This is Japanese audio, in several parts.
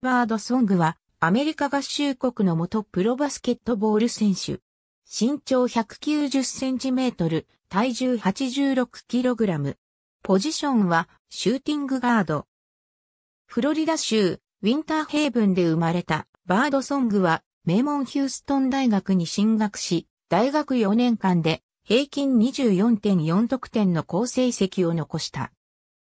バードソングは、アメリカ合衆国の元プロバスケットボール選手。身長190センチメートル、体重86キログラム。ポジションは、シューティングガード。フロリダ州、ウィンターヘイブンで生まれた、バードソングは、名門ヒューストン大学に進学し、大学4年間で、平均24.4得点の高成績を残した。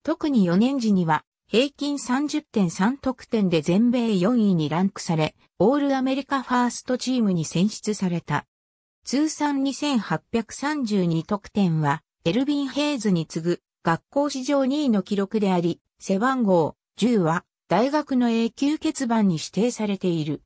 特に4年時には、平均30.3得点で全米4位にランクされ、オールアメリカファーストチームに選出された。通算2832得点は、エルビン・ヘイズに次ぐ学校史上2位の記録であり、背番号10は大学の永久欠番に指定されている。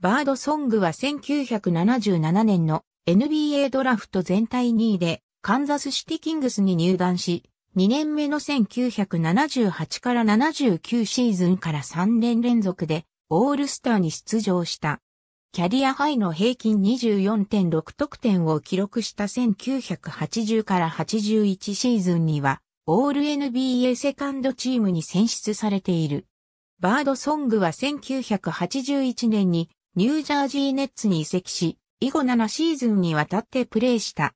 バードソングは1977年の NBA ドラフト全体2位でカンザスシティキングスに入団し、2年目の1978から79シーズンから3年連続でオールスターに出場した。キャリアハイの平均24.6得点を記録した1980から81シーズンには、オール NBA セカンドチームに選出されている。バードソングは1981年にニュージャージーネッツに移籍し、以後7シーズンにわたってプレーした。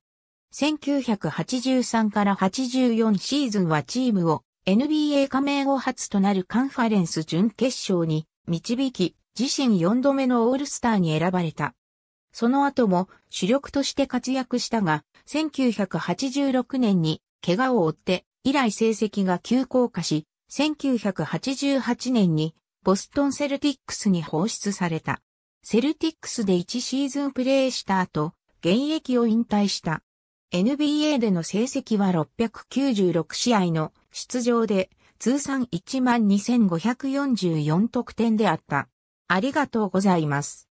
1983から84シーズンはチームを NBA 加盟後初となるカンファレンス準決勝に導き、自身4度目のオールスターに選ばれた。その後も主力として活躍したが、1986年に怪我を負って以来成績が急降下し、1988年にボストンセルティックスに放出された。セルティックスで1シーズンプレーした後、現役を引退した。NBA での成績は696試合の出場で通算12,544得点であった。ありがとうございます。